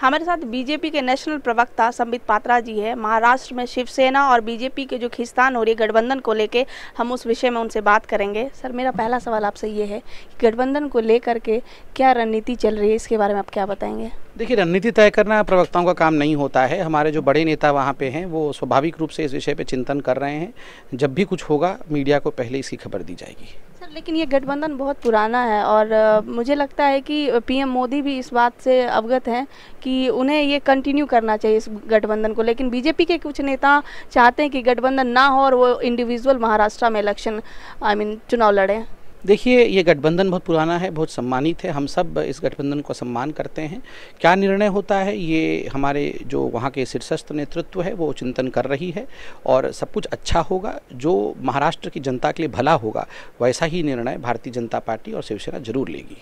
हमारे साथ बीजेपी के नेशनल प्रवक्ता संबित पात्रा जी है महाराष्ट्र में शिवसेना और बीजेपी के जो खिस्तान हो रही गठबंधन को लेके हम उस विषय में उनसे बात करेंगे सर मेरा पहला सवाल आपसे ये है कि गठबंधन को लेकर के क्या रणनीति चल रही है इसके बारे में आप क्या बताएंगे देखिए रणनीति तय करना प्रवक्ताओं का काम नहीं होता है हमारे जो बड़े नेता वहाँ पे हैं वो स्वाभाविक रूप से इस विषय पर चिंतन कर रहे हैं जब भी कुछ होगा मीडिया को पहले इसकी खबर दी जाएगी सर लेकिन ये गठबंधन बहुत पुराना है और मुझे लगता है कि पीएम मोदी भी इस बात से अवगत हैं कि उन्हें ये कंटिन्यू करना चाहिए इस गठबंधन को लेकिन बीजेपी के कुछ नेता चाहते हैं कि गठबंधन ना हो और वो इंडिविजुअल महाराष्ट्र में election I I mean mean, चुनाव लड़ें देखिए ये गठबंधन बहुत पुराना है बहुत सम्मानित है हम सब इस गठबंधन को सम्मान करते हैं क्या निर्णय होता है ये हमारे जो वहाँ के शीर्षस्थ नेतृत्व है वो चिंतन कर रही है और सब कुछ अच्छा होगा जो महाराष्ट्र की जनता के लिए भला होगा वैसा ही निर्णय भारतीय जनता पार्टी और शिवसेना जरूर लेगी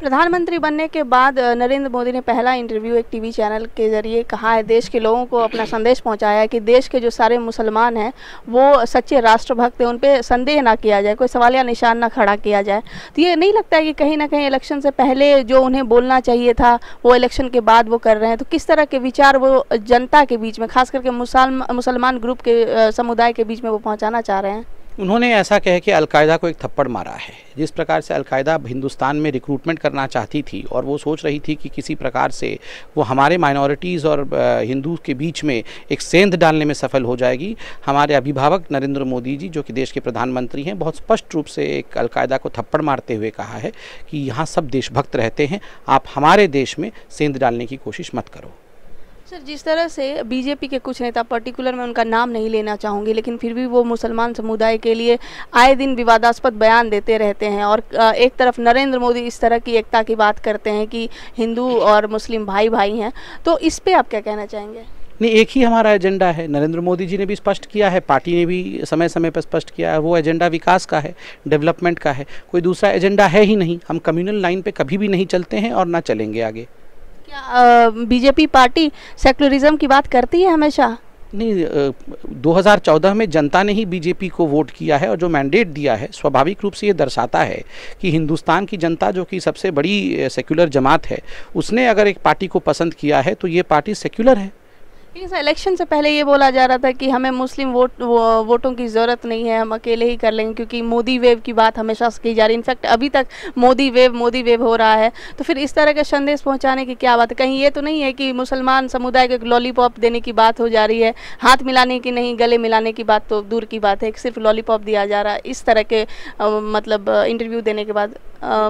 प्रधानमंत्री बनने के बाद नरेंद्र मोदी ने पहला इंटरव्यू एक टीवी चैनल के जरिए कहा है देश के लोगों को अपना संदेश पहुंचाया है कि देश के जो सारे मुसलमान हैं वो सच्चे राष्ट्रभक्त हैं उन पर संदेह ना किया जाए कोई सवाल या निशान ना खड़ा किया जाए तो ये नहीं लगता है कि कहीं ना कहीं इलेक्शन से पहले जो उन्हें बोलना चाहिए था वो इलेक्शन के बाद वो कर रहे हैं तो किस तरह के विचार वो जनता के बीच में खास करके मुसलमान ग्रुप के समुदाय के बीच में वो पहुँचाना चाह रहे हैं उन्होंने ऐसा कह के अलकायदा को एक थप्पड़ मारा है जिस प्रकार से अलकायदा हिंदुस्तान में रिक्रूटमेंट करना चाहती थी और वो सोच रही थी कि किसी प्रकार से वो हमारे माइनॉरिटीज़ और हिंदू के बीच में एक सेंध डालने में सफल हो जाएगी हमारे अभिभावक नरेंद्र मोदी जी जो कि देश के प्रधानमंत्री हैं बहुत स्पष्ट रूप से एक अलकायदा को थप्पड़ मारते हुए कहा है कि यहाँ सब देशभक्त रहते हैं आप हमारे देश में सेंध डालने की कोशिश मत करो सर जिस तरह से बीजेपी के कुछ नेता पर्टिकुलर में उनका नाम नहीं लेना चाहूँगी लेकिन फिर भी वो मुसलमान समुदाय के लिए आए दिन विवादास्पद बयान देते रहते हैं और एक तरफ नरेंद्र मोदी इस तरह की एकता की बात करते हैं कि हिंदू और मुस्लिम भाई भाई हैं तो इस पर आप क्या कहना चाहेंगे नहीं एक ही हमारा एजेंडा है नरेंद्र मोदी जी ने भी स्पष्ट किया है पार्टी ने भी समय समय पर स्पष्ट किया है वो एजेंडा विकास का है डेवलपमेंट का है कोई दूसरा एजेंडा है ही नहीं हम कम्युनल लाइन पे कभी भी नहीं चलते हैं और ना चलेंगे आगे क्या बीजेपी पार्टी सेकुलरिज्म की बात करती है हमेशा नहीं 2014 में जनता ने ही बीजेपी को वोट किया है और जो मैंडेट दिया है स्वाभाविक रूप से ये दर्शाता है कि हिंदुस्तान की जनता जो कि सबसे बड़ी सेक्युलर जमात है उसने अगर एक पार्टी को पसंद किया है तो ये पार्टी सेक्युलर है इलेक्शन से पहले ये बोला जा रहा था कि हमें मुस्लिम वोट वो, वोटों की ज़रूरत नहीं है हम अकेले ही कर लेंगे क्योंकि मोदी वेव की बात हमेशा की जा रही है इनफैक्ट अभी तक मोदी वेव मोदी वेव हो रहा है तो फिर इस तरह के संदेश पहुंचाने की क्या बात है कहीं ये तो नहीं है कि मुसलमान समुदाय को लॉलीपॉप देने की बात हो जा रही है हाथ मिलाने की नहीं गले मिलाने की बात तो दूर की बात है सिर्फ लॉलीपॉप दिया जा रहा है इस तरह के मतलब इंटरव्यू देने के बाद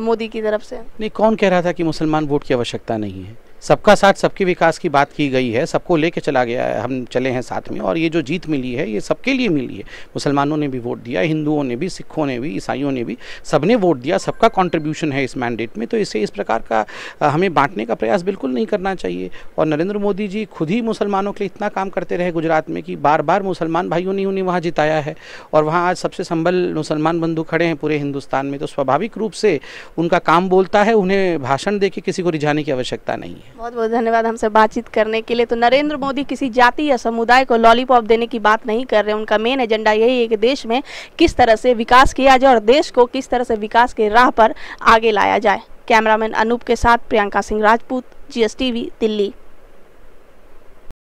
मोदी की तरफ से नहीं कौन कह रहा था कि मुसलमान वोट की आवश्यकता नहीं है सबका साथ सबके विकास की बात की गई है सबको लेके चला गया है हम चले हैं साथ में और ये जो जीत मिली है ये सबके लिए मिली है मुसलमानों ने भी वोट दिया हिंदुओं ने भी सिखों ने भी ईसाइयों ने भी सबने वोट दिया सबका कॉन्ट्रीब्यूशन है इस मैंडेट में तो इसे इस प्रकार का हमें बांटने का प्रयास बिल्कुल नहीं करना चाहिए और नरेंद्र मोदी जी खुद ही मुसलमानों के लिए इतना काम करते रहे गुजरात में कि बार बार मुसलमान भाइयों ने उन्हें वहाँ जिताया है और वहाँ आज सबसे संबल मुसलमान बंधु खड़े हैं पूरे हिंदुस्तान में तो स्वाभाविक रूप से उनका काम बोलता है उन्हें भाषण दे के किसी को रिझाने की आवश्यकता नहीं है बहुत बहुत धन्यवाद हमसे बातचीत करने के लिए तो नरेंद्र मोदी किसी जाति या समुदाय को लॉलीपॉप देने की बात नहीं कर रहे उनका मेन एजेंडा यही है कि देश में किस तरह से विकास किया जाए और देश को किस तरह से विकास के राह पर आगे लाया जाए कैमरामैन अनूप के साथ प्रियंका सिंह राजपूत जी दिल्ली